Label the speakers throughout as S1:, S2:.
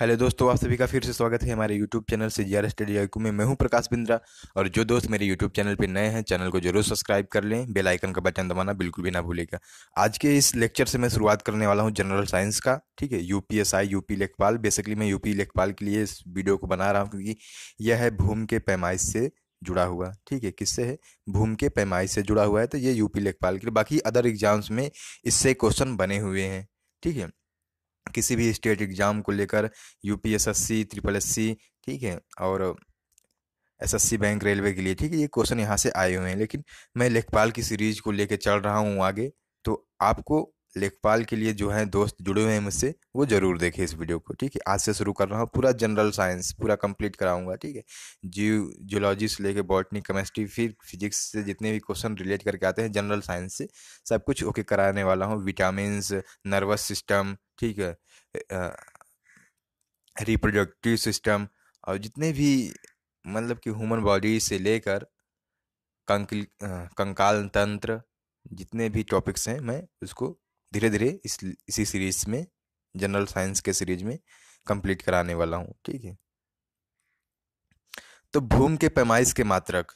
S1: Hello दोस्तों आप सभी का फिर से स्वागत है हमारे यूट्यूब चैनल से जी आर स्टडी आई में मैं हूं प्रकाश बिंद्रा और जो दोस्त मेरे यूट्यूब चैनल पर नए हैं चैनल को जरूर सब्सक्राइब कर लें बेल आइकन का बटन दबाना बिल्कुल भी ना भूलेगा आज के इस लेक्चर से मैं शुरुआत करने वाला हूँ जनरल साइंस का ठीक है U P S I U P लेखपाल बेसिकली मैं यू पी लेखपाल के लिए इस वीडियो को बना रहा हूँ क्योंकि यह है भूम के पैमाइश से जुड़ा हुआ ठीक है किससे है भूम के पैमाइश से जुड़ा हुआ है तो ये यूपी लेखपाल के लिए बाकी अदर एग्जाम्स में इससे क्वेश्चन बने हुए हैं ठीक है किसी भी स्टेट एग्ज़ाम को लेकर U P S S C triple S C ठीक है और S S C bank railway के लिए ठीक है ये क्वेश्चन यहाँ से आए हुए हैं लेकिन मैं लेखपाल की सीरीज को लेकर चल रहा हूँ आगे तो आपको लेखपाल के लिए जो हैं दोस्त जुड़े हुए हैं मुझसे वो ज़रूर देखें इस वीडियो को ठीक है आज से शुरू कर रहा हूँ पूरा जनरल साइंस पूरा कंप्लीट कराऊंगा ठीक है जियो जियोलॉजी से लेकर बॉटनी केमिस्ट्री फिर फिजिक्स से जितने भी क्वेश्चन रिलेट करके आते हैं जनरल साइंस से सब कुछ ओके कराने वाला हूँ विटामिन नर्वस सिस्टम ठीक है रिप्रोडक्टिव सिस्टम और जितने भी मतलब कि ह्यूमन बॉडी से लेकर कंकिल कंकाल तंत्र जितने भी टॉपिक्स हैं मैं उसको धीरे धीरे इस इसी सीरीज में जनरल साइंस के सीरीज में कंप्लीट कराने वाला हूँ ठीक है तो भूम के पैमाइश के मात्रक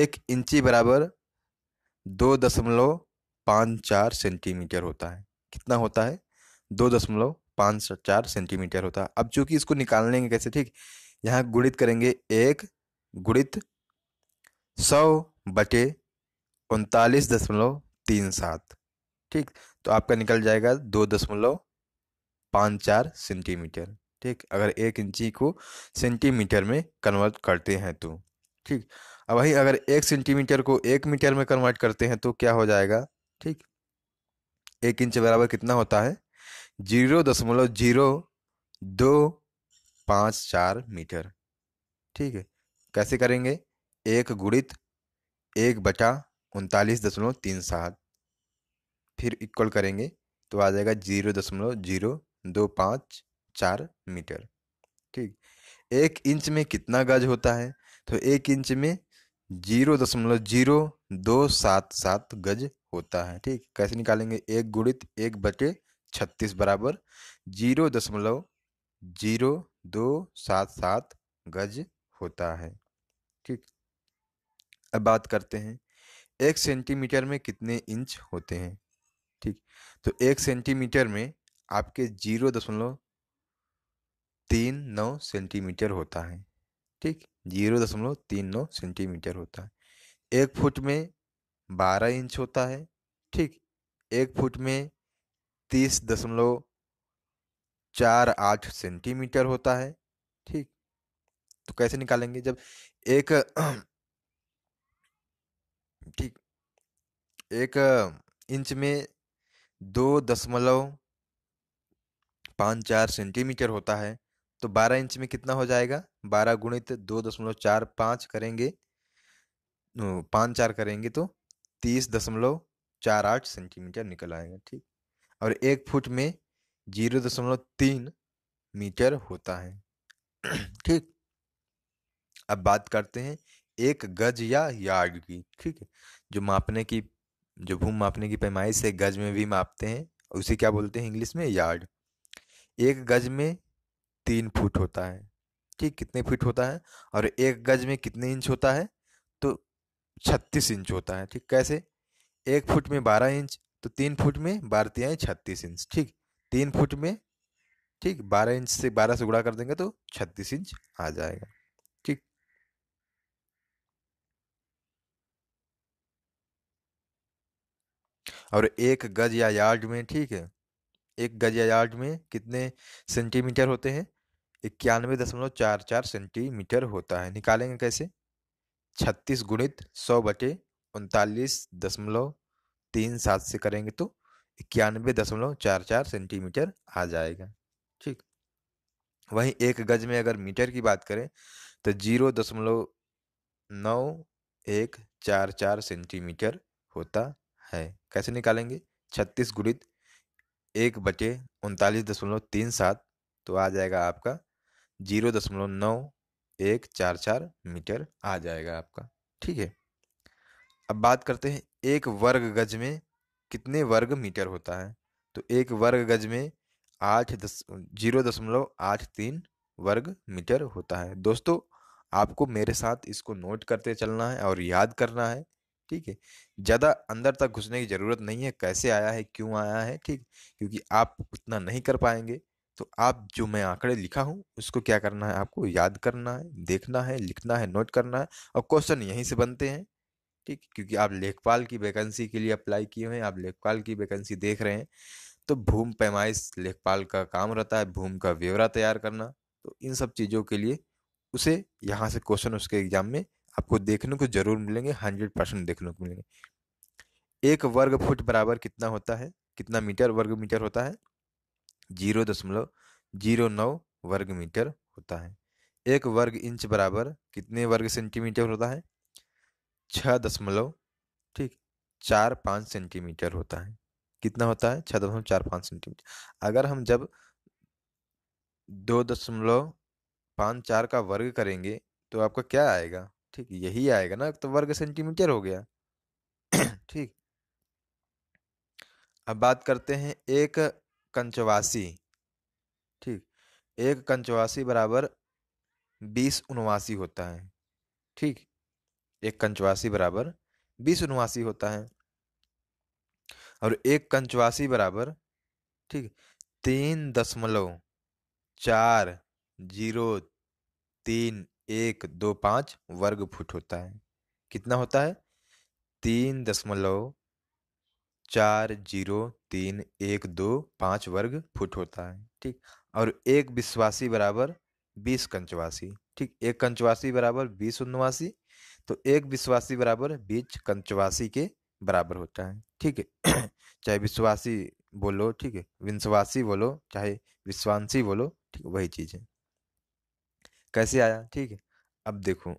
S1: एक इंची बराबर दो दशमलव पाँच चार सेंटीमीटर होता है कितना होता है दो दशमलव पाँच चार सेंटीमीटर होता है अब चूंकि इसको निकालने कैसे ठीक यहाँ गुणित करेंगे एक गुणित सौ बटे उनतालीस दशमलव तीन सात ठीक तो आपका निकल जाएगा दो दशमलव पाँच चार सेंटीमीटर ठीक अगर एक इंची को सेंटीमीटर में कन्वर्ट करते हैं तो ठीक अब वही अगर एक सेंटीमीटर को एक मीटर में कन्वर्ट करते हैं तो क्या हो जाएगा ठीक एक इंच बराबर कितना होता है जीरो दशमलव जीरो दो पाँच चार मीटर ठीक है कैसे करेंगे एक गुणित एक बटा उनतालीस दशमलव तीन सात फिर इक्वल करेंगे तो आ जाएगा जीरो दशमलव जीरो दो पाँच चार मीटर ठीक एक इंच में कितना गज होता है तो एक इंच में जीरो दशमलव जीरो दो सात सात गज होता है ठीक कैसे निकालेंगे एक गुणित एक बटे छत्तीस बराबर जीरो दशमलव जीरो दो सात सात गज होता है ठीक अब बात करते हैं एक सेंटीमीटर में कितने इंच होते हैं ठीक तो एक सेंटीमीटर में आपके जीरो दशमलव तीन नौ सेंटीमीटर होता है ठीक जीरो दशमलव तीन नौ सेंटीमीटर होता है एक फुट में बारह इंच होता है ठीक एक फुट में तीस दशमलव चार आठ सेंटीमीटर होता है ठीक तो कैसे निकालेंगे जब एक ठीक एक इंच में दो दशमलव पाँच चार सेंटीमीटर होता है तो बारह इंच में कितना हो जाएगा बारह गुणित दो दशमलव चार पाँच करेंगे पाँच चार करेंगे तो तीस दशमलव चार आठ सेंटीमीटर निकल आएगा ठीक और एक फुट में जीरो दशमलव तीन मीटर होता है ठीक अब बात करते हैं एक गज या यार्ड की ठीक है जो मापने की जो भूम मापने की पैमाइश है गज में भी मापते हैं उसे क्या बोलते हैं इंग्लिश में यार्ड एक गज में तीन फुट होता है ठीक कितने फुट होता है और एक गज में कितने इंच होता है तो छत्तीस इंच होता है ठीक कैसे एक फुट में बारह इंच तो तीन फुट में बारतिया छत्तीस इंच ठीक तीन फुट में ठीक बारह इंच से बारह से गुड़ा कर देंगे तो छत्तीस इंच आ जाएगा और एक गज या यार्ड में ठीक है एक गज या यार्ड में कितने सेंटीमीटर होते हैं इक्यानवे दशमलव चार चार सेंटीमीटर होता है निकालेंगे कैसे छत्तीस गुणित सौ बटे उनतालीस दशमलव तीन सात से करेंगे तो इक्यानवे दशमलव चार चार सेंटीमीटर आ जाएगा ठीक वहीं एक गज में अगर मीटर की बात करें तो जीरो दशमलव नौ एक चार चार सेंटीमीटर होता है कैसे निकालेंगे छत्तीस गुणित एक बटे उनतालीस दशमलव तीन सात तो आ जाएगा आपका जीरो दशमलव नौ एक चार चार मीटर आ जाएगा आपका ठीक है अब बात करते हैं एक वर्ग गज में कितने वर्ग मीटर होता है तो एक वर्ग गज में आठ दस जीरो दशमलव आठ तीन वर्ग मीटर होता है दोस्तों आपको मेरे साथ इसको नोट करते चलना है और याद करना है ठीक है ज़्यादा अंदर तक घुसने की ज़रूरत नहीं है कैसे आया है क्यों आया है ठीक क्योंकि आप उतना नहीं कर पाएंगे तो आप जो मैं आंकड़े लिखा हूँ उसको क्या करना है आपको याद करना है देखना है लिखना है नोट करना है और क्वेश्चन यहीं से बनते हैं ठीक क्योंकि आप लेखपाल की वैकेंसी के लिए अप्लाई किए हैं आप लेखपाल की वैकेंसी देख रहे हैं तो भूम पैमाइश लेखपाल का काम रहता है भूम का ब्यौरा तैयार करना तो इन सब चीज़ों के लिए उसे यहाँ से क्वेश्चन उसके एग्जाम में आपको देखने को जरूर मिलेंगे हंड्रेड परसेंट देखने को मिलेंगे एक वर्ग फुट बराबर कितना होता है कितना मीटर वर्ग मीटर होता है जीरो दशमलव जीरो नौ वर्ग मीटर होता है एक वर्ग इंच बराबर कितने वर्ग सेंटीमीटर होता है छः दशमलव ठीक चार पाँच सेंटीमीटर होता है कितना होता है छः दशमलव चार पाँच सेंटीमीटर अगर हम जब दो दशमलव पाँच चार का वर्ग करेंगे तो आपका क्या आएगा ठीक यही आएगा ना तो वर्ग सेंटीमीटर हो गया ठीक अब बात करते हैं एक कंचवासी ठीक एक कंचवासी बराबर बीस उनवासी होता है ठीक एक कंचवासी बराबर बीस उनवासी होता है और एक कंचवासी बराबर ठीक तीन दशमलव चार जीरो तीन एक दो पाँच वर्ग फुट होता है कितना होता है तीन दशमलव चार जीरो तीन एक दो पाँच वर्ग फुट होता है ठीक और एक विश्वासी बराबर बीस कंचवासी ठीक एक कंचवासी बराबर बीस उन्नवासी तो एक विश्वासी बराबर बीस कंचवासी के बराबर होता है ठीक है चाहे विश्वासी बोलो ठीक है विंशवासी बोलो चाहे विश्वांसी बोलो ठीक वही चीज़ है कैसे आया ठीक है अब देखो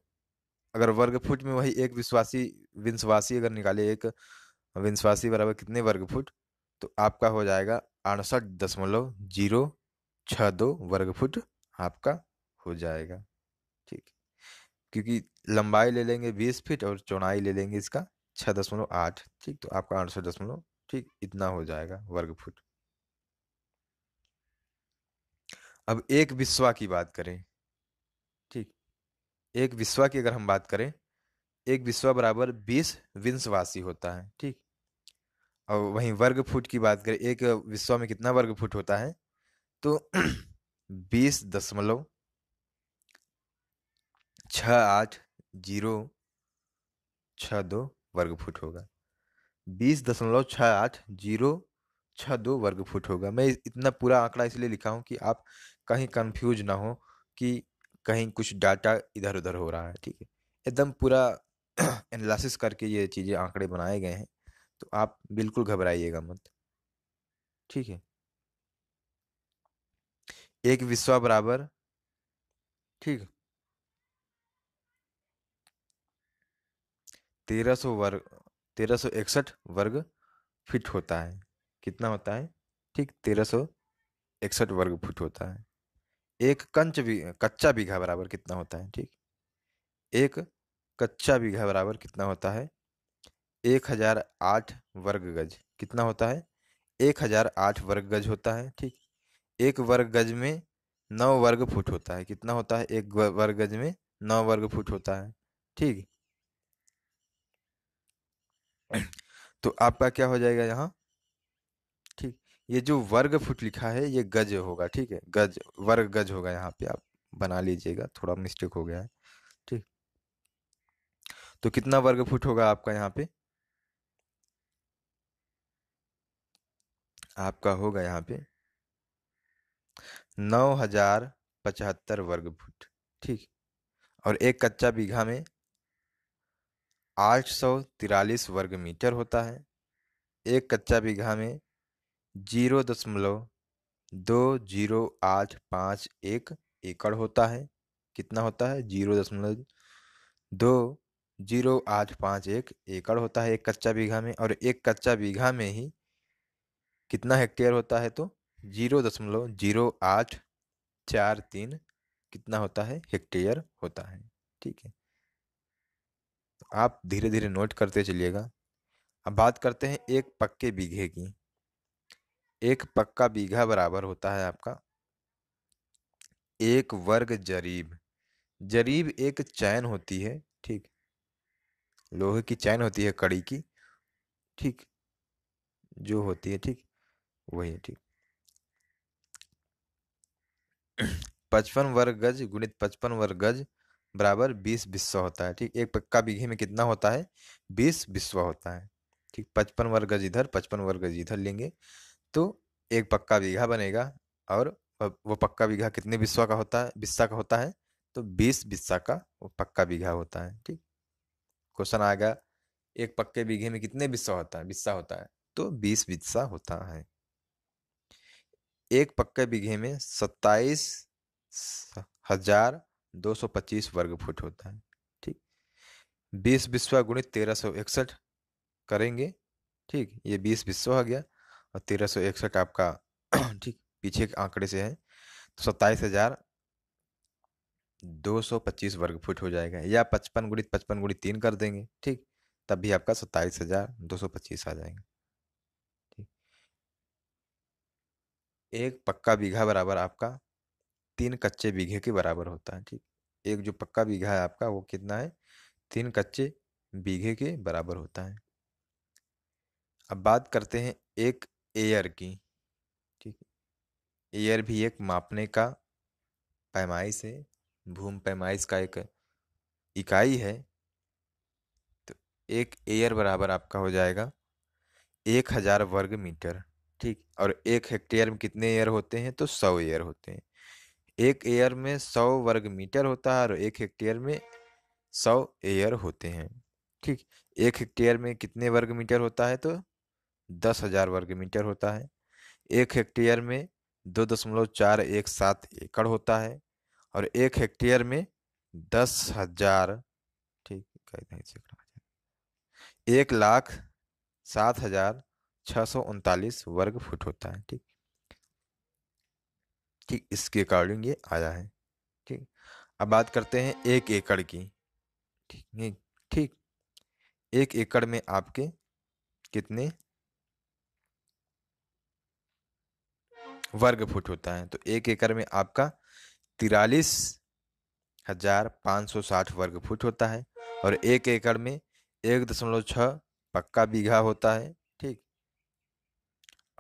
S1: अगर वर्ग फुट में वही एक विश्वासी विंशवासी अगर निकाले एक विंशवासी बराबर कितने वर्ग फुट तो आपका हो जाएगा अड़सठ दशमलव जीरो छः दो वर्ग फुट आपका हो जाएगा ठीक क्योंकि लंबाई ले लेंगे बीस फीट और चौड़ाई ले लेंगे इसका छः दशमलव आठ ठीक तो आपका अड़सठ दशमलव ठीक इतना हो जाएगा वर्ग फुट अब एक विश्वा की बात करें ठीक एक विश्वा की अगर हम बात करें एक विश्वा बराबर बीस विंशवासी होता है ठीक और वहीं वर्ग फुट की बात करें एक विश्वा में कितना वर्ग फुट होता है तो बीस दशमलव छ आठ जीरो छ दो वर्ग फुट होगा बीस दशमलव छ आठ जीरो छ दो वर्ग फुट होगा मैं इतना पूरा आंकड़ा इसलिए लिखा हूँ कि आप कहीं कंफ्यूज ना हो कि कहीं कुछ डाटा इधर उधर हो रहा है ठीक है एकदम पूरा एनालिसिस करके ये चीज़ें आंकड़े बनाए गए हैं तो आप बिल्कुल घबराइएगा मत ठीक है एक विश्वा बराबर ठीक तेरह सौ वर्ग तेरह सौ इकसठ वर्ग फिट होता है कितना होता है ठीक तेरह सौ इकसठ वर्ग फिट होता है एक कंच भी कच्चा बीघा बराबर कितना होता है ठीक एक कच्चा बीघा बराबर कितना होता है एक हजार आठ वर्ग गज कितना होता है एक हजार आठ वर्ग गज होता है ठीक एक वर्ग गज में नौ वर्ग फुट होता है कितना होता है एक वर्ग गज में नौ वर्ग फुट होता है ठीक तो आपका क्या हो जाएगा यहाँ ये जो वर्ग फुट लिखा है ये गज होगा ठीक है गज वर्ग गज होगा यहाँ पे आप बना लीजिएगा थोड़ा मिस्टेक हो गया है ठीक तो कितना वर्ग फुट होगा आपका यहाँ पे आपका होगा यहाँ पे नौ हजार पचहत्तर वर्ग फुट ठीक और एक कच्चा बीघा में आठ सौ तिरालीस वर्ग मीटर होता है एक कच्चा बीघा में जीरो दशमलव दो जीरो आठ पाँच एक एकड़ होता है कितना होता है जीरो दशमलव दो जीरो आठ पाँच एक एकड़ होता है एक कच्चा बीघा में और एक कच्चा बीघा में ही कितना हेक्टेयर होता है तो जीरो दशमलव जीरो आठ चार तीन कितना होता है हेक्टेयर होता है ठीक है आप धीरे धीरे नोट करते चलिएगा अब बात करते हैं एक पक्के बीघे की एक पक्का बीघा बराबर होता है आपका एक वर्ग जरीब जरीब एक चैन होती है ठीक लोहे की चैन होती है कड़ी की ठीक जो होती है ठीक वही है ठीक पचपन वर्ग गज गुणित पचपन वर्ग गज बराबर बीस विश्व होता है ठीक एक पक्का बीघे में कितना होता है बीस विश्व होता है ठीक पचपन वर्ग गज इधर पचपन वर्ग गज इधर लेंगे तो एक पक्का बीघा बनेगा और वो पक्का बीघा कितने बिस्वा का होता है बिस्सा का होता है तो बीस बिस्सा का वो पक्का बीघा होता है ठीक क्वेश्चन आएगा एक पक्के बीघे में कितने बिस्सा होता है बिस्सा होता है तो बीस बिस्सा होता है एक पक्के बीघे में सत्ताईस हजार दो सौ पच्चीस वर्ग फुट होता है ठीक बीस बिस्वा गुणित तेरह सौ इकसठ करेंगे ठीक ये बीस बिस्वा हो गया और तेरह सौ इकसठ आपका ठीक पीछे के आंकड़े से है तो सत्ताईस हजार दो सौ पच्चीस वर्ग फुट हो जाएगा या पचपन गुड़ी पचपन गुड़ी तीन कर देंगे ठीक तब भी आपका सत्ताईस हजार दो सौ पच्चीस आ जाएगा ठीक एक पक्का बीघा बराबर आपका तीन कच्चे बीघे के बराबर होता है ठीक एक जो पक्का बीघा है आपका वो कितना है तीन कच्चे बीघे के बराबर होता है अब बात करते हैं एक एयर की ठीक एयर भी एक मापने का पैमाइश है भूम पैमाइश का एक इकाई है तो एक एयर बराबर आपका हो जाएगा एक हज़ार वर्ग मीटर ठीक और एक हेक्टेयर में कितने एयर होते हैं तो सौ एयर होते हैं एक एयर में सौ वर्ग मीटर होता है और एक हेक्टेयर में सौ एयर होते हैं ठीक एक हेक्टेयर में कितने वर्ग मीटर होता है तो दस हजार वर्ग मीटर होता है एक हेक्टेयर में दो दशमलव चार एक सात एकड़ होता है और एक हेक्टेयर में दस हजार ठीक एक लाख सात हजार छः सौ उनतालीस वर्ग फुट होता है ठीक ठीक इसके अकॉर्डिंग ये आया है ठीक अब बात करते हैं एक एकड़ की ठीक ठीक एक एकड़ में आपके कितने वर्ग फुट होता है तो एक एकड़ में आपका तिरालीस हजार पाँच सौ साठ वर्ग फुट होता है और एक एकड़ में एक दशमलव छः पक्का बीघा होता है ठीक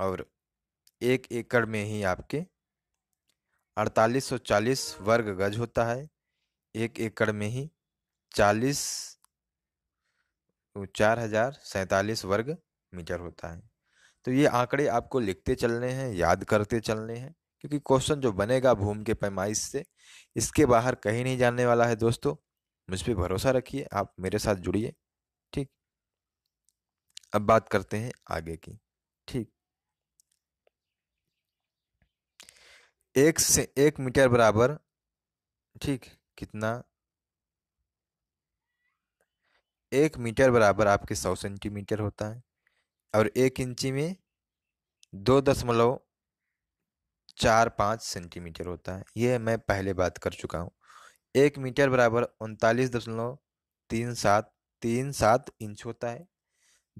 S1: और एक एकड़ में ही आपके अड़तालीस सौ चालीस वर्ग गज होता है एक एकड़ में ही चालीस चार हजार सैंतालीस वर्ग मीटर होता है तो ये आंकड़े आपको लिखते चलने हैं याद करते चलने हैं क्योंकि क्वेश्चन जो बनेगा भूम के पैमाइश से इसके बाहर कहीं नहीं जाने वाला है दोस्तों मुझ पर भरोसा रखिए आप मेरे साथ जुड़िए ठीक अब बात करते हैं आगे की ठीक एक से एक मीटर बराबर ठीक कितना एक मीटर बराबर आपके सौ सेंटीमीटर होता है और एक इंची में दो दशमलव चार पाँच सेंटीमीटर होता है यह मैं पहले बात कर चुका हूँ एक मीटर बराबर उनतालीस दशमलव तीन सात तीन सात इंच होता है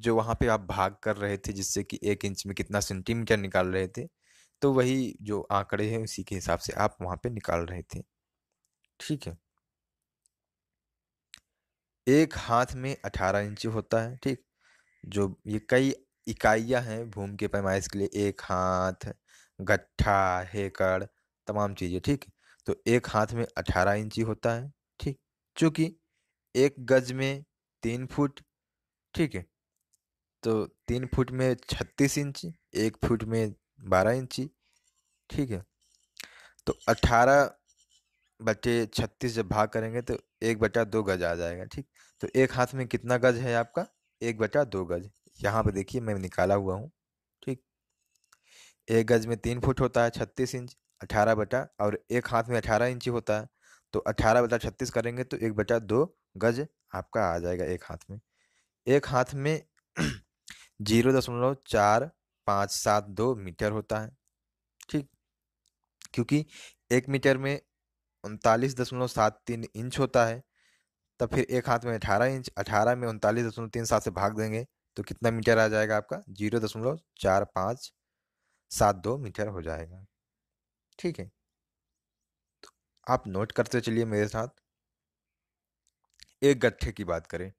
S1: जो वहाँ पे आप भाग कर रहे थे जिससे कि एक इंच में कितना सेंटीमीटर निकाल रहे थे तो वही जो आंकड़े हैं उसी के हिसाब से आप वहाँ पे निकाल रहे थे ठीक है एक हाथ में अठारह इंच होता है ठीक जो ये कई इकाइयाँ हैं भूमि के पैमाइश के लिए एक हाथ गट्ठा हेकड़ तमाम चीज़ें ठीक तो एक हाथ में अठारह इंची होता है ठीक चूँकि एक गज में तीन फुट ठीक है तो तीन फुट में छत्तीस इंची एक फुट में बारह इंची ठीक है तो अठारह बटे छत्तीस जब भाग करेंगे तो एक बटा दो गज आ जाएगा ठीक तो एक हाथ में कितना गज है आपका एक बटा दो गज यहाँ पे देखिए मैं निकाला हुआ हूँ ठीक एक गज में तीन फुट होता है छत्तीस इंच अठारह बटा और एक हाथ में अठारह इंची होता है तो अठारह बटा छत्तीस करेंगे तो एक बटा दो गज आपका आ जाएगा एक हाथ में एक हाथ में जीरो दशमलव चार पाँच सात दो मीटर होता है ठीक क्योंकि एक मीटर में उनतालीस दशमलव सात तीन इंच होता है तब फिर एक हाथ में अठारह इंच अठारह में उनतालीस दशमलव तीन सात से भाग देंगे तो कितना मीटर आ जाएगा आपका जीरो दशमलव चार पाँच सात दो मीटर हो जाएगा ठीक है तो आप नोट करते चलिए मेरे साथ एक गट्ठे की बात करें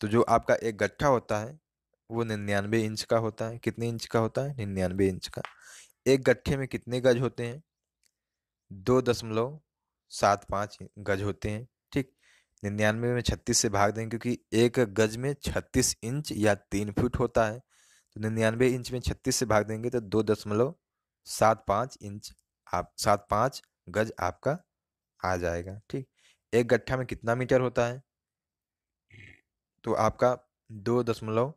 S1: तो जो आपका एक गट्ठा होता है वो निन्यानवे इंच का होता है कितने इंच का होता है निन्यानवे इंच का एक गट्ठे में कितने गज होते हैं दो दशमलव सात पाँच गज होते हैं निन्यानवे में छत्तीस से भाग देंगे क्योंकि एक गज में छत्तीस इंच या तीन फीट होता है तो निन्यानवे इंच में छत्तीस से भाग देंगे तो दो दशमलव सात पाँच इंच आप सात पाँच गज आपका आ जाएगा ठीक एक गट्ठा में कितना मीटर होता है तो आपका दो दशमलव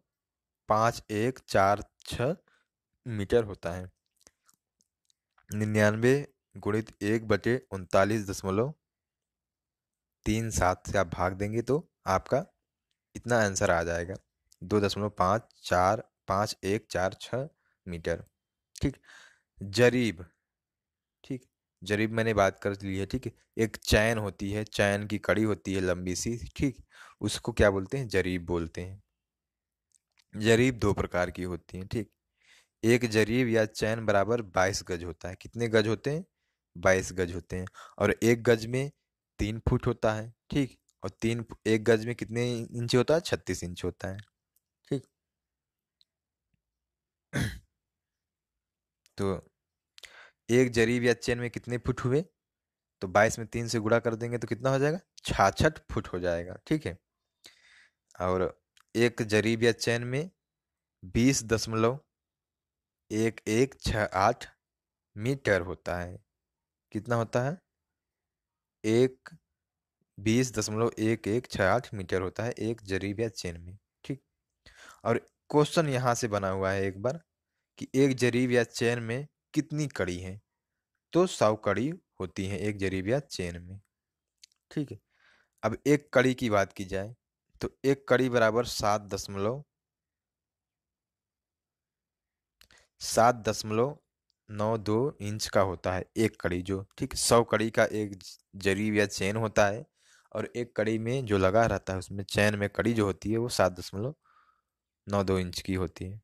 S1: पाँच एक चार छ मीटर होता है निन्यानवे गुणित एक बटे उनतालीस दशमलव तीन सात से आप भाग देंगे तो आपका इतना आंसर आ जाएगा दो दशमलव पाँच चार पाँच एक चार छः मीटर ठीक जरीब ठीक जरीब मैंने बात कर ली है ठीक एक चैन होती है चैन की कड़ी होती है लंबी सी ठीक उसको क्या बोलते हैं जरीब बोलते हैं जरीब दो प्रकार की होती हैं ठीक एक जरीब या चैन बराबर बाईस गज होता है कितने गज होते हैं बाईस गज होते हैं और एक गज में तीन फुट होता है ठीक और तीन एक गज में कितने इंच होता है छत्तीस इंच होता है ठीक तो एक जरीब या चेन में कितने फुट हुए तो बाईस में तीन से गुड़ा कर देंगे तो कितना हो जाएगा छाछठ फुट हो जाएगा ठीक है और एक जरीब या चैन में बीस दशमलव एक एक छ आठ मीटर होता है कितना होता है एक बीस दशमलव एक एक छः आठ मीटर होता है एक जरीब या चेन में ठीक और क्वेश्चन यहाँ से बना हुआ है एक बार कि एक जरीब या चेन में कितनी कड़ी हैं तो सौ कड़ी होती हैं एक जरीब या चेन में ठीक है अब एक कड़ी की बात की जाए तो एक कड़ी बराबर सात दशमलव सात दशमलव नौ दो इंच का होता है एक कड़ी जो ठीक सौ कड़ी का एक जरीब या चैन होता है और एक कड़ी में जो लगा रहता है उसमें चैन में कड़ी जो होती है वो सात दशमलव नौ दो इंच की होती है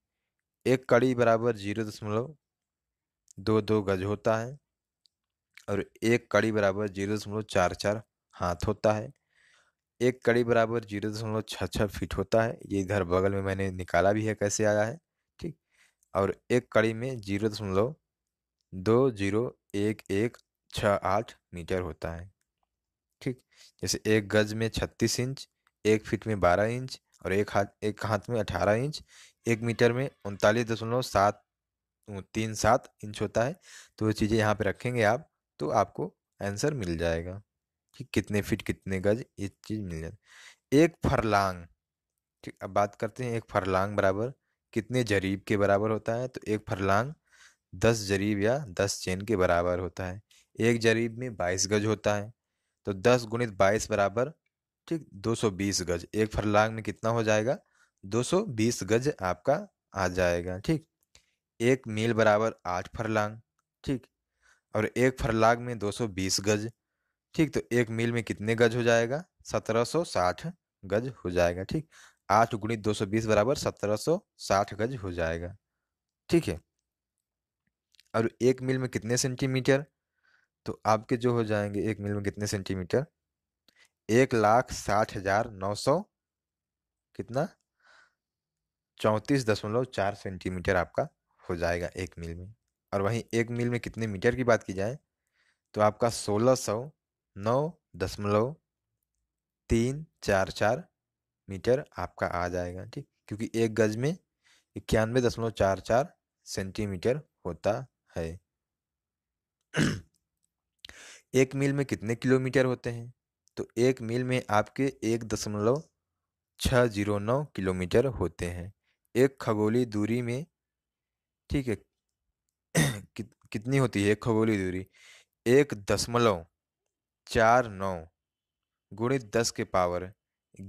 S1: एक कड़ी बराबर जीरो दशमलव दो दो गज होता है और एक कड़ी बराबर जीरो दशमलव चार चार हाथ होता है एक कड़ी बराबर जीरो दशमलव छः छः फीट होता है ये इधर बगल में मैंने निकाला भी है कैसे आया है ठीक और एक कड़ी में जीरो दशमलव दो जीरो एक एक छः आठ मीटर होता है ठीक जैसे एक गज में छत्तीस इंच एक फीट में बारह इंच और एक हाथ एक हाथ में अठारह इंच एक मीटर में उनतालीस दशमलव सात तीन सात इंच होता है तो वो चीज़ें यहाँ पे रखेंगे आप तो आपको आंसर मिल जाएगा कि कितने फीट कितने गज ये चीज़ मिल जाए एक फरलांग ठीक अब बात करते हैं एक फरलांग बराबर कितने जरीब के बराबर होता है तो एक फरलांग दस जरीब या दस चेन के बराबर होता है एक जरीब में बाईस गज होता है तो दस गुणित बाईस बराबर ठीक दो सौ बीस गज एक फरलांग में कितना हो जाएगा दो सौ बीस गज आपका आ जाएगा ठीक एक मील बराबर आठ फरलांग ठीक और एक फरलांग में दो सौ बीस गज ठीक तो एक मील में कितने गज हो जाएगा सत्रह सौ साठ गज हो जाएगा ठीक आठ गुणित दो सौ बीस बराबर सत्रह सौ साठ गज हो जाएगा ठीक है और एक मील में कितने सेंटीमीटर तो आपके जो हो जाएंगे एक मील में कितने सेंटीमीटर एक लाख साठ हजार नौ सौ कितना चौंतीस दशमलव चार सेंटीमीटर आपका हो जाएगा एक मील में और वहीं एक मील में कितने मीटर की बात की जाए तो आपका सोलह सौ नौ दशमलव तीन चार चार मीटर आपका आ जाएगा ठीक क्योंकि एक गज में इक्यानवे दशमलव चार चार सेंटीमीटर होता है एक मील में कितने किलोमीटर होते हैं तो एक मील में आपके एक दशमलव छः जीरो नौ किलोमीटर होते हैं एक खगोली दूरी में ठीक है कि, कितनी होती है एक खगोली दूरी एक दशमलव चार नौ गुणित दस के पावर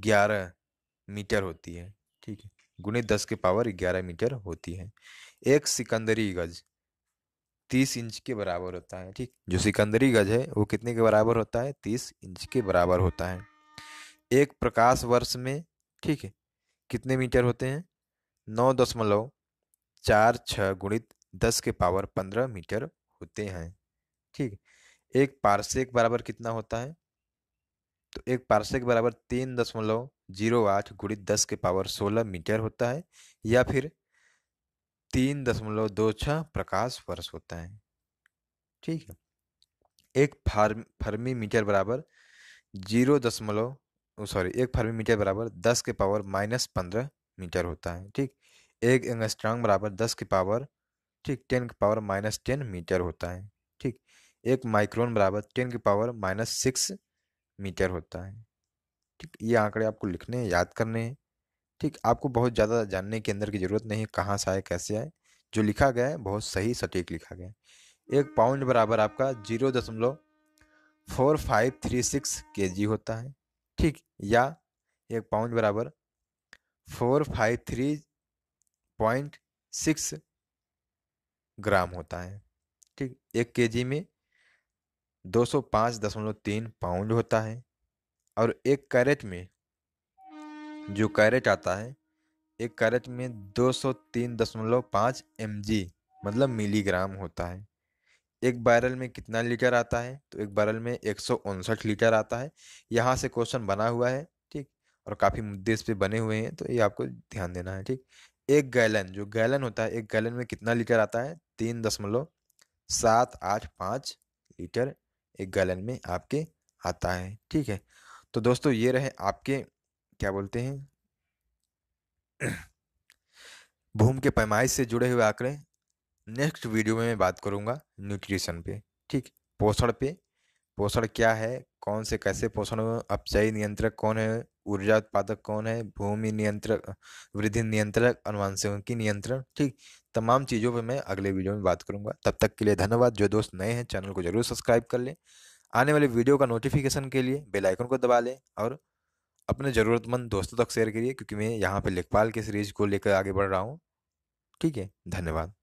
S1: ग्यारह मीटर होती है ठीक है गुणित दस के पावर ग्यारह मीटर होती है एक सिकंदरी गज तीस इंच के बराबर होता है ठीक जो हाँ। सिकंदरी गज है वो कितने के बराबर होता है तीस इंच के बराबर होता है एक प्रकाश वर्ष में ठीक है कितने मीटर होते हैं नौ दशमलव चार छः गुणित दस के पावर पंद्रह मीटर होते हैं ठीक एक पार्सेक बराबर कितना होता है तो एक पार्सेक बराबर तीन दशमलव जीरो आठ गुणित दस के पावर सोलह मीटर होता है या फिर तीन दशमलव दो छः प्रकाश वर्ष होता है ठीक है एक फार्म फर्मी मीटर बराबर जीरो दशमलव सॉरी एक फर्मी मीटर बराबर दस के पावर माइनस पंद्रह मीटर होता है ठीक एक एंगस्ट्रांग बराबर दस के पावर ठीक टेन के पावर माइनस टेन मीटर होता है ठीक एक माइक्रोन बराबर टेन के पावर माइनस सिक्स मीटर होता है ठीक ये आंकड़े आपको लिखने हैं याद करने हैं ठीक आपको बहुत ज़्यादा जानने के अंदर की ज़रूरत नहीं है कहाँ से आए कैसे आए जो लिखा गया है बहुत सही सटीक लिखा गया है एक पाउंड बराबर आपका जीरो दशमलव फोर फाइव थ्री सिक्स के जी होता है ठीक या एक पाउंड बराबर four five three point six gram होता है ठीक एक के जी में दो सौ पाँच दशमलव तीन पाउंड होता है और एक कैरेट में जो कैरेट आता है एक कैरेट में 203.5 एमजी मतलब मिलीग्राम होता है एक बैरल में कितना लीटर आता है तो एक बैरल में एक लीटर आता है यहाँ से क्वेश्चन बना हुआ है ठीक और काफ़ी मुद्दे इस पर बने हुए हैं तो ये आपको ध्यान देना है ठीक एक गैलन जो गैलन होता है एक गैलन में कितना लीटर आता है तीन दशमलव सात आठ पाँच लीटर एक गैलन में आपके आता है ठीक है तो दोस्तों ये रहे आपके क्या बोलते हैं भूम के पैमाइश से जुड़े हुए आंकड़े नेक्स्ट वीडियो में मैं बात करूंगा न्यूट्रिशन पे ठीक पोषण पे पोषण क्या है कौन से कैसे पोषण अपचयी नियंत्रक कौन है ऊर्जा उत्पादक कौन है भूमि नियंत्रक वृद्धि नियंत्रक अनुवांशिकों की नियंत्रण ठीक तमाम चीज़ों पर मैं अगले वीडियो में बात करूंगा तब तक के लिए धन्यवाद जो दोस्त नए हैं चैनल को जरूर सब्सक्राइब कर लें आने वाले वीडियो का नोटिफिकेशन के लिए बेल आइकन को दबा लें और अपने ज़रूरतमंद दोस्तों तक शेयर करिए क्योंकि मैं यहाँ पे लेखपाल के सीरीज़ को लेकर आगे बढ़ रहा हूँ ठीक है धन्यवाद